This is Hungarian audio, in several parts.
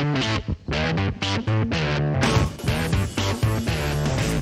Thank you.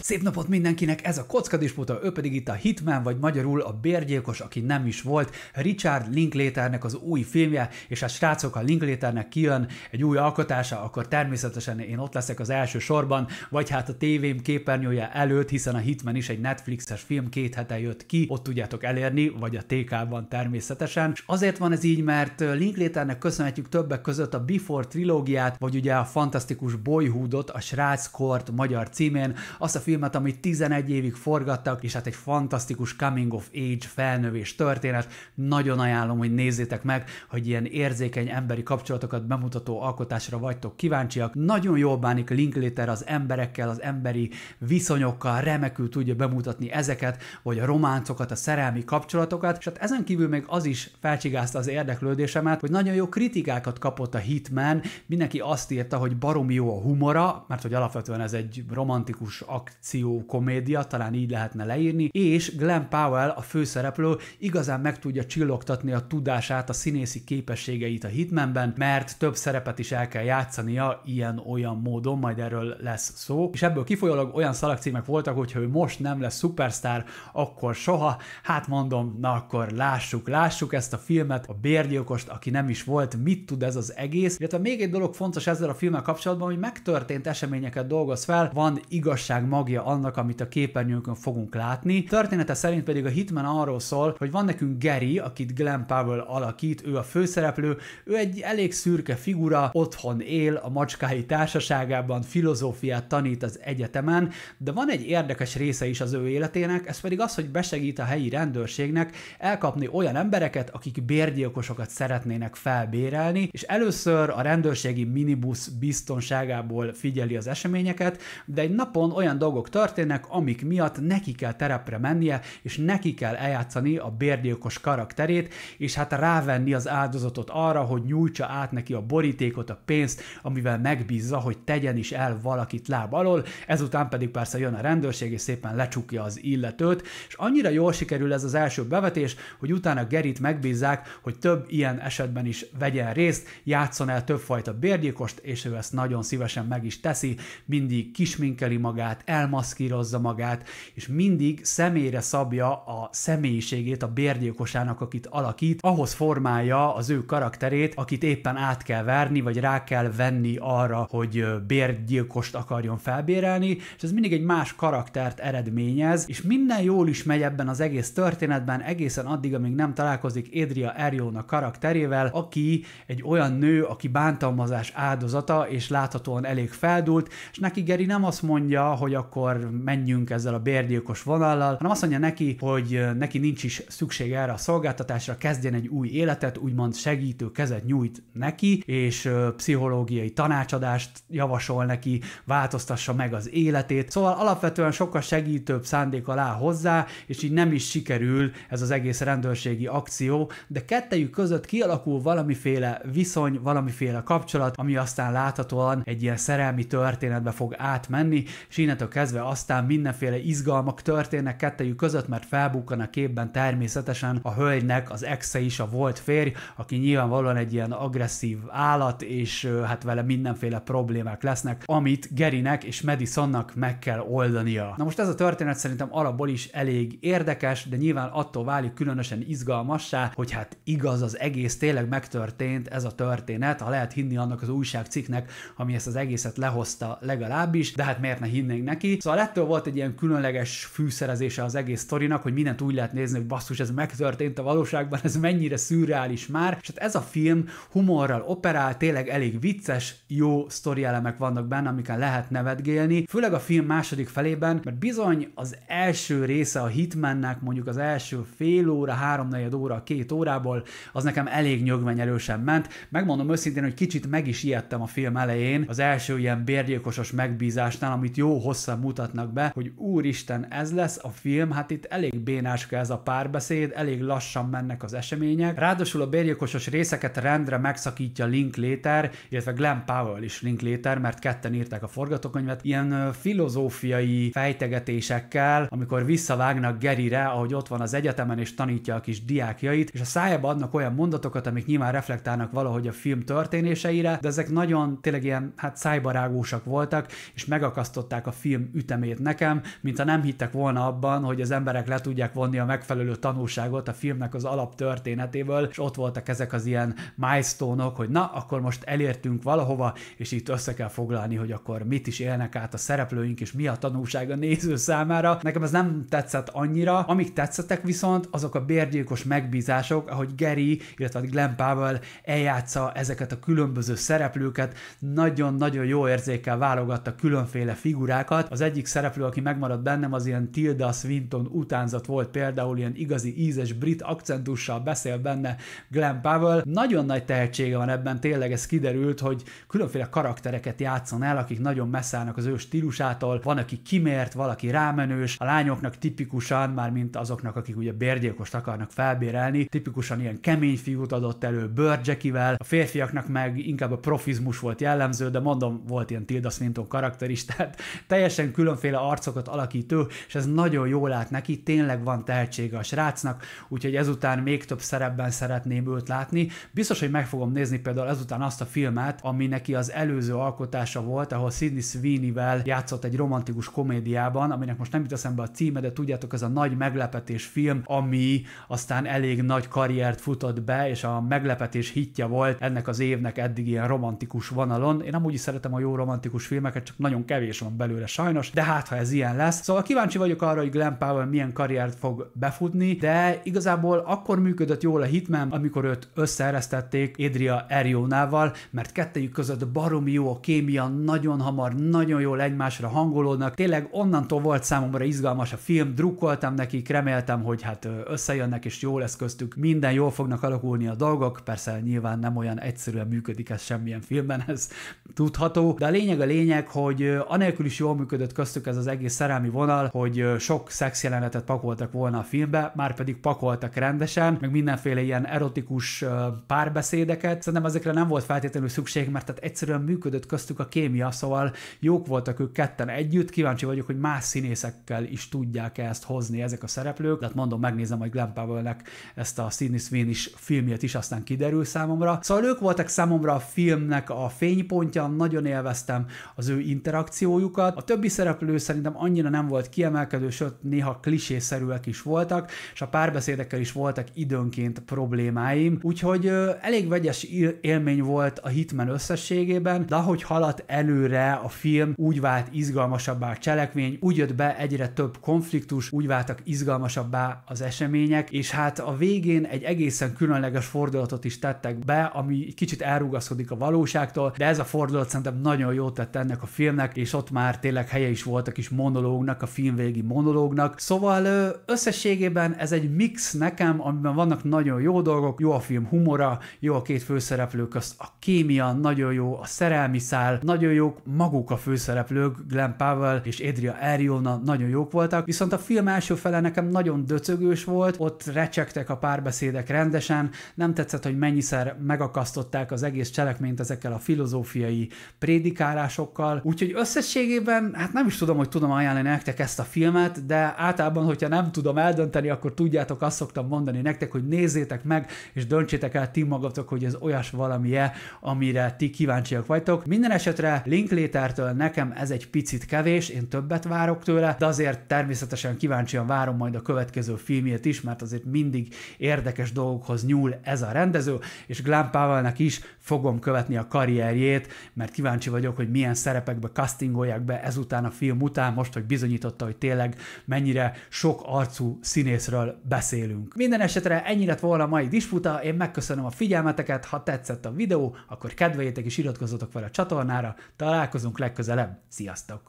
Szép napot mindenkinek, ez a kockadisputa, ő pedig itt a Hitman, vagy magyarul a bérgyilkos, aki nem is volt, Richard Linklaternek az új filmje, és hát srácok, ha Linklaternek kijön egy új alkotása, akkor természetesen én ott leszek az első sorban, vagy hát a tévém képernyője előtt, hiszen a Hitman is egy Netflixes film, két hete jött ki, ott tudjátok elérni, vagy a TK-ban természetesen. És azért van ez így, mert Linklaternek köszönhetjük többek között a Before trilógiát, vagy ugye a fantasztikus Boyhoodot, a Sráckort magyar címén, azt a film filmet, amit 11 évig forgattak, és hát egy fantasztikus coming of age felnövés történet. Nagyon ajánlom, hogy nézzétek meg, hogy ilyen érzékeny emberi kapcsolatokat bemutató alkotásra vagytok kíváncsiak. Nagyon jól bánik Linklater az emberekkel, az emberi viszonyokkal, remekül tudja bemutatni ezeket, vagy a románcokat, a szerelmi kapcsolatokat, és hát ezen kívül még az is felcsigázta az érdeklődésemet, hogy nagyon jó kritikákat kapott a Hitman, mindenki azt írta, hogy barom jó a humora, mert hogy alapvetően ez egy romantikus akció, akció komédia, talán így lehetne leírni, és Glenn Powell, a főszereplő, igazán meg tudja csillogtatni a tudását, a színészi képességeit a Hitmanben, mert több szerepet is el kell játszania ilyen-olyan módon, majd erről lesz szó, és ebből kifolyólag olyan szalagcímek voltak, hogyha ő most nem lesz szupersztár, akkor soha, hát mondom, na akkor lássuk, lássuk ezt a filmet, a bérgyilkost, aki nem is volt, mit tud ez az egész, illetve még egy dolog fontos ezzel a filmmel kapcsolatban, hogy megtörtént eseményeket dolgoz fel, van igazság magja analógia annak, amit a képernyőnkön fogunk látni. Története szerint pedig a Hitman arról szól, hogy van nekünk Gary, akit Glenn Powell alakít, ő a főszereplő, ő egy elég szürke figura, otthon él, a macskái társaságában filozófiát tanít az egyetemen, de van egy érdekes része is az ő életének, ez pedig az, hogy besegít a helyi rendőrségnek elkapni olyan embereket, akik bérgyilkosokat szeretnének felbérelni, és először a rendőrségi minibusz biztonságából figyeli az eseményeket, de egy napon olyan dolgok dolgok történnek, amik miatt neki kell terepre mennie, és neki kell eljátszani a bérgyilkos karakterét, és hát rávenni az áldozatot arra, hogy nyújtsa át neki a borítékot, a pénzt, amivel megbízza, hogy tegyen is el valakit láb alól, ezután pedig persze jön a rendőrség, és szépen lecsukja az illetőt, és annyira jól sikerül ez az első bevetés, hogy utána Gerit megbízzák, hogy több ilyen esetben is vegyen részt, játszon el többfajta bérgyilkost, és ő ezt nagyon szívesen meg is teszi, mindig kisminkeli magát, elmondja lemaszkírozza magát, és mindig személyre szabja a személyiségét a bérgyilkosának, akit alakít, ahhoz formálja az ő karakterét, akit éppen át kell verni, vagy rá kell venni arra, hogy bérgyilkost akarjon felbérelni, és ez mindig egy más karaktert eredményez, és minden jól is megy ebben az egész történetben, egészen addig, amíg nem találkozik Edria Erjón a karakterével, aki egy olyan nő, aki bántalmazás áldozata, és láthatóan elég feldult, és neki Geri nem azt mondja, hogy akkor akkor menjünk ezzel a bérgyilkos vonallal, hanem azt mondja neki, hogy neki nincs is szüksége erre a szolgáltatásra, kezdjen egy új életet, úgymond segítő kezet nyújt neki, és pszichológiai tanácsadást javasol neki, változtassa meg az életét. Szóval alapvetően sokkal segítőbb szándék alá hozzá, és így nem is sikerül ez az egész rendőrségi akció, de kettejük között kialakul valamiféle viszony, valamiféle kapcsolat, ami aztán láthatóan egy ilyen szerelmi történetbe fog átmenni, és innentől kezdve kezdve aztán mindenféle izgalmak történnek kettejük között, mert felbukkan a képben természetesen a hölgynek az exe is a volt férj, aki nyilvánvalóan egy ilyen agresszív állat, és hát vele mindenféle problémák lesznek, amit Gerinek és Madisonnak meg kell oldania. Na most ez a történet szerintem alapból is elég érdekes, de nyilván attól válik különösen izgalmassá, hogy hát igaz az egész, tényleg megtörtént ez a történet, ha lehet hinni annak az újságcikknek, ami ezt az egészet lehozta legalábbis, de hát miért ne hinnénk neki, Szóval ettől volt egy ilyen különleges fűszerezése az egész sztorinak, hogy mindent úgy lehet nézni, hogy basszus, ez megtörtént a valóságban, ez mennyire szürreális már. És hát ez a film humorral operál, tényleg elég vicces, jó sztori elemek vannak benne, amiken lehet nevetgélni. Főleg a film második felében, mert bizony az első része a Hitmannek, mondjuk az első fél óra, háromnegyed óra, két órából, az nekem elég nyögvenyelősen ment. Megmondom őszintén, hogy kicsit meg is ijedtem a film elején, az első ilyen bérgyilkosos megbízásnál, amit jó hosszan mutatnak be, hogy úristen, ez lesz a film, hát itt elég bénáska ez a párbeszéd, elég lassan mennek az események. Ráadásul a bérgyilkosos részeket rendre megszakítja Linklater, illetve Glenn Powell is Linklater, mert ketten írták a forgatókönyvet, ilyen filozófiai fejtegetésekkel, amikor visszavágnak Gerire, ahogy ott van az egyetemen és tanítja a kis diákjait, és a szájába adnak olyan mondatokat, amik nyilván reflektálnak valahogy a film történéseire, de ezek nagyon tényleg ilyen hát szájbarágósak voltak, és megakasztották a film ütemét nekem, mintha nem hittek volna abban, hogy az emberek le tudják vonni a megfelelő tanulságot a filmnek az alaptörténetéből, és ott voltak ezek az ilyen milestone-ok, hogy na, akkor most elértünk valahova, és itt össze kell foglalni, hogy akkor mit is élnek át a szereplőink, és mi a tanulság a néző számára. Nekem ez nem tetszett annyira, amik tetszettek viszont, azok a bérgyilkos megbízások, ahogy Gary, illetve Glenn Powell eljátsza ezeket a különböző szereplőket, nagyon-nagyon jó érzékkel válogatta különféle figurákat, az egyik szereplő, aki megmaradt bennem, az ilyen Tilda Swinton utánzat volt például, ilyen igazi ízes brit akcentussal beszél benne Glenn Powell. Nagyon nagy tehetsége van ebben, tényleg ez kiderült, hogy különféle karaktereket játszon el, akik nagyon messze állnak az ő stílusától, van, aki kimért, valaki rámenős, a lányoknak tipikusan, már mint azoknak, akik ugye bérgyilkost akarnak felbérelni, tipikusan ilyen kemény fiút adott elő Börgyekivel, a férfiaknak meg inkább a profizmus volt jellemző, de mondom, volt ilyen Tilda Swinton karakter is, tehát teljesen különféle arcokat alakító, és ez nagyon jól lát neki, tényleg van tehetsége a srácnak, úgyhogy ezután még több szerepben szeretném őt látni. Biztos, hogy meg fogom nézni például ezután azt a filmet, ami neki az előző alkotása volt, ahol Sidney Sweeney-vel játszott egy romantikus komédiában, aminek most nem jut eszembe a címe, de tudjátok, ez a nagy meglepetés film, ami aztán elég nagy karriert futott be, és a meglepetés hitje volt ennek az évnek eddig ilyen romantikus vonalon. Én amúgy is szeretem a jó romantikus filmeket, csak nagyon kevés van belőle sajnos, sajnos, de hát ha ez ilyen lesz. Szóval kíváncsi vagyok arra, hogy Glenn Powell milyen karriert fog befutni, de igazából akkor működött jól a Hitman, amikor őt összeeresztették Adria Erjónával, mert kettejük között baromi jó a kémia, nagyon hamar, nagyon jól egymásra hangolódnak. Tényleg onnantól volt számomra izgalmas a film, drukkoltam nekik, reméltem, hogy hát összejönnek és jó lesz köztük, minden jól fognak alakulni a dolgok, persze nyilván nem olyan egyszerűen működik ez semmilyen filmben, ez tudható, de a lényeg a lényeg, hogy anélkül is jól működött köztük ez az egész szerelmi vonal, hogy sok szex jelenetet pakoltak volna a filmbe, már pedig pakoltak rendesen, meg mindenféle ilyen erotikus párbeszédeket. Szerintem ezekre nem volt feltétlenül szükség, mert tehát egyszerűen működött köztük a kémia, szóval jók voltak ők ketten együtt. Kíváncsi vagyok, hogy más színészekkel is tudják ezt hozni ezek a szereplők. Tehát mondom, megnézem hogy Glenn Powell-nek ezt a Sidney Sweeney is filmjét is, aztán kiderül számomra. Szóval ők voltak számomra a filmnek a fénypontja, nagyon élveztem az ő interakciójukat. A többi szereplő szereplő szerintem annyira nem volt kiemelkedő, sőt néha klisészerűek is voltak, és a párbeszédekkel is voltak időnként problémáim, úgyhogy elég vegyes élmény volt a Hitman összességében, de ahogy haladt előre a film, úgy vált izgalmasabbá a cselekmény, úgy jött be egyre több konfliktus, úgy váltak izgalmasabbá az események, és hát a végén egy egészen különleges fordulatot is tettek be, ami kicsit elrugaszkodik a valóságtól, de ez a fordulat szerintem nagyon jót tett ennek a filmnek, és ott már tényleg helye helye is volt a kis monológnak, a filmvégi monológnak. Szóval összességében ez egy mix nekem, amiben vannak nagyon jó dolgok, jó a film humora, jó a két főszereplő közt a kémia, nagyon jó a szerelmi szál, nagyon jók maguk a főszereplők, Glenn Powell és Adria Ariona nagyon jók voltak, viszont a film első fele nekem nagyon döcögős volt, ott recsegtek a párbeszédek rendesen, nem tetszett, hogy mennyiszer megakasztották az egész cselekményt ezekkel a filozófiai prédikálásokkal, úgyhogy összességében hát nem is tudom, hogy tudom ajánlani nektek ezt a filmet, de általában, hogyha nem tudom eldönteni, akkor tudjátok, azt szoktam mondani nektek, hogy nézzétek meg, és döntsétek el ti magatok, hogy ez olyas -e, amire ti kíváncsiak vagytok. Minden esetre Linklétertől nekem ez egy picit kevés, én többet várok tőle, de azért természetesen kíváncsian várom majd a következő filmjét is, mert azért mindig érdekes dolgokhoz nyúl ez a rendező, és Glenn Powellnek is fogom követni a karrierjét, mert kíváncsi vagyok, hogy milyen szerepekbe castingolják be ezután a film után, most, hogy bizonyította, hogy tényleg mennyire sok arcú színészről beszélünk. Minden esetre ennyi lett volna a mai disputa, én megköszönöm a figyelmeteket, ha tetszett a videó, akkor kedvejétek és iratkozzatok fel a csatornára, találkozunk legközelebb, sziasztok!